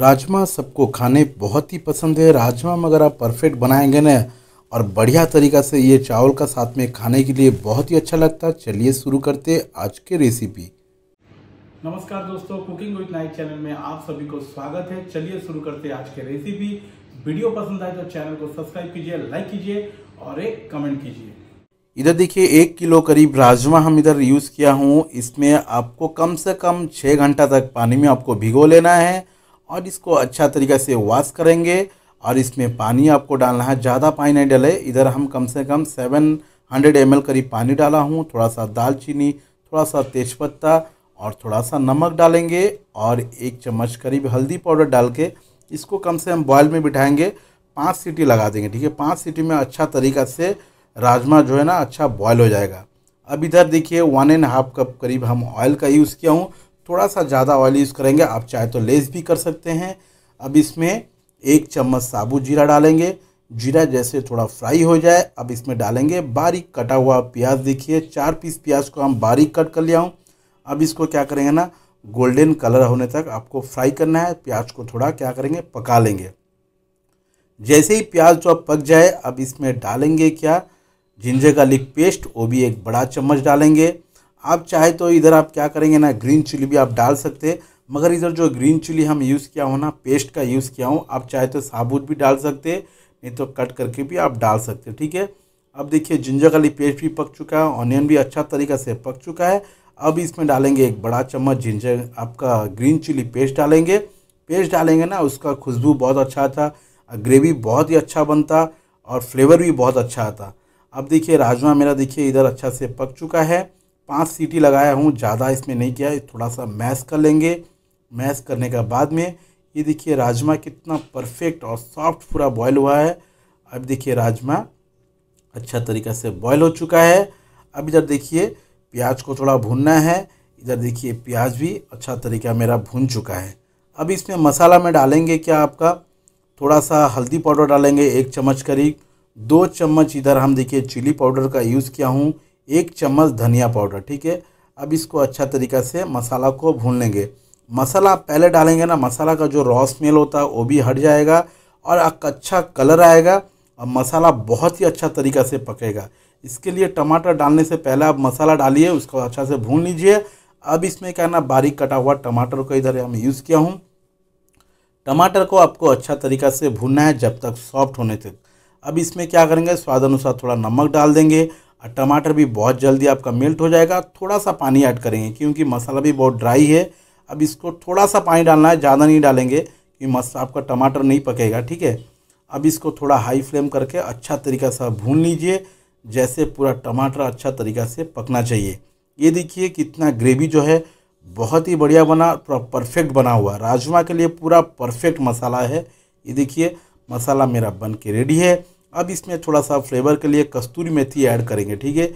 राजमा सबको खाने बहुत ही पसंद है राजमा मगर आप परफेक्ट बनाएंगे ना और बढ़िया तरीका से ये चावल का साथ में खाने के लिए बहुत ही अच्छा लगता है चलिए शुरू करते आज के रेसिपी नमस्कार दोस्तों कुकिंग विद नाइट चैनल में आप सभी को स्वागत है चलिए शुरू करते आज के रेसिपी वीडियो पसंद आए तो चैनल को सब्सक्राइब कीजिए लाइक कीजिए और एक कमेंट कीजिए इधर देखिए एक किलो करीब राजमा हम इधर यूज़ किया हूँ इसमें आपको कम से कम छः घंटा तक पानी में आपको भिगो लेना है और इसको अच्छा तरीक़े से वॉश करेंगे और इसमें पानी आपको डालना है ज़्यादा पानी नहीं डले इधर हम कम से कम सेवन हंड्रेड एम करीब पानी डाला हूँ थोड़ा सा दालचीनी थोड़ा सा तेज़पत्ता और थोड़ा सा नमक डालेंगे और एक चम्मच करीब हल्दी पाउडर डाल के इसको कम से कम बॉयल में बिठाएंगे पाँच सीटी लगा देंगे ठीक है पाँच सीटी में अच्छा तरीक़ा से राजमा जो है ना अच्छा बॉयल हो जाएगा अब इधर देखिए वन एंड हाफ कप करीब हम ऑयल का यूज़ किया हूँ थोड़ा सा ज़्यादा ऑयल यूज़ करेंगे आप चाहे तो लेस भी कर सकते हैं अब इसमें एक चम्मच साबुत जीरा डालेंगे जीरा जैसे थोड़ा फ्राई हो जाए अब इसमें डालेंगे बारीक कटा हुआ प्याज देखिए चार पीस प्याज को हम बारीक कट कर लिया हूँ अब इसको क्या करेंगे ना गोल्डन कलर होने तक आपको फ्राई करना है प्याज को थोड़ा क्या करेंगे पका लेंगे जैसे ही प्याज जो पक जाए अब इसमें डालेंगे क्या जिंजर गार्लिक पेस्ट वो भी एक बड़ा चम्मच डालेंगे आप चाहे तो इधर आप क्या करेंगे ना ग्रीन चिली भी आप डाल सकते हैं मगर इधर जो ग्रीन चिली हम यूज़ किया हो ना पेस्ट का यूज़ किया हूँ आप चाहे तो साबुत भी डाल सकते नहीं तो कट करके भी आप डाल सकते ठीक है अब देखिए जिंजर वाली पेस्ट भी पक चुका है ऑनियन भी अच्छा तरीका से पक चुका है अब इसमें डालेंगे एक बड़ा चम्मच जिंजर आपका ग्रीन चिली पेस्ट डालेंगे पेस्ट डालेंगे ना उसका खुशबू बहुत अच्छा आता ग्रेवी बहुत ही अच्छा बनता और फ्लेवर भी बहुत अच्छा आता अब देखिए राजमा मेरा देखिए इधर अच्छा से पक चुका है पाँच सीटी लगाया हूँ ज़्यादा इसमें नहीं किया है थोड़ा सा मैश कर लेंगे मैश करने के बाद में ये देखिए राजमा कितना परफेक्ट और सॉफ्ट पूरा बॉयल हुआ है अब देखिए राजमा अच्छा तरीक़े से बॉयल हो चुका है अब इधर देखिए प्याज को थोड़ा भूनना है इधर देखिए प्याज भी अच्छा तरीका मेरा भून चुका है अब इसमें मसाला में डालेंगे क्या आपका थोड़ा सा हल्दी पाउडर डालेंगे एक चम्मच करीब दो चम्मच इधर हम देखिए चिली पाउडर का यूज़ किया हूँ एक चम्मच धनिया पाउडर ठीक है अब इसको अच्छा तरीक़ा से मसाला को भून लेंगे मसाला पहले डालेंगे ना मसाला का जो रॉ स्मेल होता है वो भी हट जाएगा और अच्छा कलर आएगा और मसाला बहुत ही अच्छा तरीका से पकेगा इसके लिए टमाटर डालने से पहले आप मसाला डालिए उसको अच्छा से भून लीजिए अब इसमें क्या ना बारीक कटा हुआ टमाटर को इधर हम यूज़ किया हूँ टमाटर को आपको अच्छा तरीका से भूनना है जब तक सॉफ्ट होने तक अब इसमें क्या करेंगे स्वाद अनुसार थोड़ा नमक डाल देंगे और टमाटर भी बहुत जल्दी आपका मेल्ट हो जाएगा थोड़ा सा पानी ऐड करेंगे क्योंकि मसाला भी बहुत ड्राई है अब इसको थोड़ा सा पानी डालना है ज़्यादा नहीं डालेंगे क्योंकि मस आपका टमाटर नहीं पकेगा ठीक है अब इसको थोड़ा हाई फ्लेम करके अच्छा तरीका से भून लीजिए जैसे पूरा टमाटर अच्छा तरीका से पकना चाहिए ये देखिए कितना ग्रेवी जो है बहुत ही बढ़िया बना पूरा परफेक्ट बना हुआ राजमा के लिए पूरा परफेक्ट मसाला है ये देखिए मसाला मेरा बन के रेडी है अब इसमें थोड़ा सा फ्लेवर के लिए कस्तूरी मेथी ऐड करेंगे ठीक है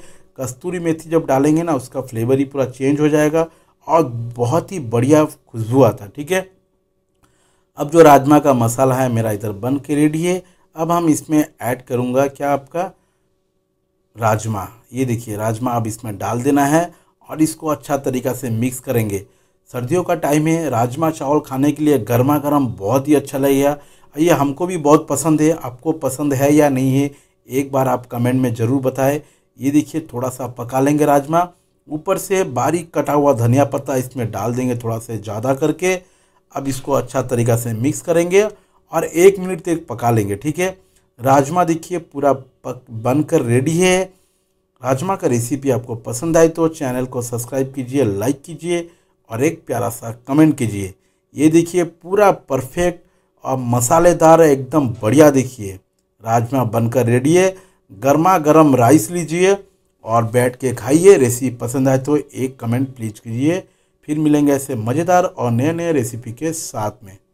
कस्तूरी मेथी जब डालेंगे ना उसका फ्लेवर ही पूरा चेंज हो जाएगा और बहुत ही बढ़िया खुशबू आता है ठीक है अब जो राजमा का मसाला है मेरा इधर बन के रेडी है अब हम इसमें ऐड करूँगा क्या आपका राजमा ये देखिए राजमा अब इसमें डाल देना है और इसको अच्छा तरीक़ा से मिक्स करेंगे सर्दियों का टाइम है राजमा चावल खाने के लिए गर्मा गर्म बहुत ही अच्छा लगेगा ये हमको भी बहुत पसंद है आपको पसंद है या नहीं है एक बार आप कमेंट में ज़रूर बताएं ये देखिए थोड़ा सा पका लेंगे राजमा ऊपर से बारीक कटा हुआ धनिया पत्ता इसमें डाल देंगे थोड़ा सा ज़्यादा करके अब इसको अच्छा तरीका से मिक्स करेंगे और एक मिनट तक पका लेंगे ठीक है राजमा देखिए पूरा पक बन कर रेडी है राजमा का रेसिपी आपको पसंद आए तो चैनल को सब्सक्राइब कीजिए लाइक कीजिए और एक प्यारा सा कमेंट कीजिए ये देखिए पूरा परफेक्ट और मसालेदार एकदम बढ़िया देखिए राजमा बनकर रेडी है गर्मा गर्म राइस लीजिए और बैठ के खाइए रेसिपी पसंद आए तो एक कमेंट प्लीज कीजिए फिर मिलेंगे ऐसे मज़ेदार और नए नए रेसिपी के साथ में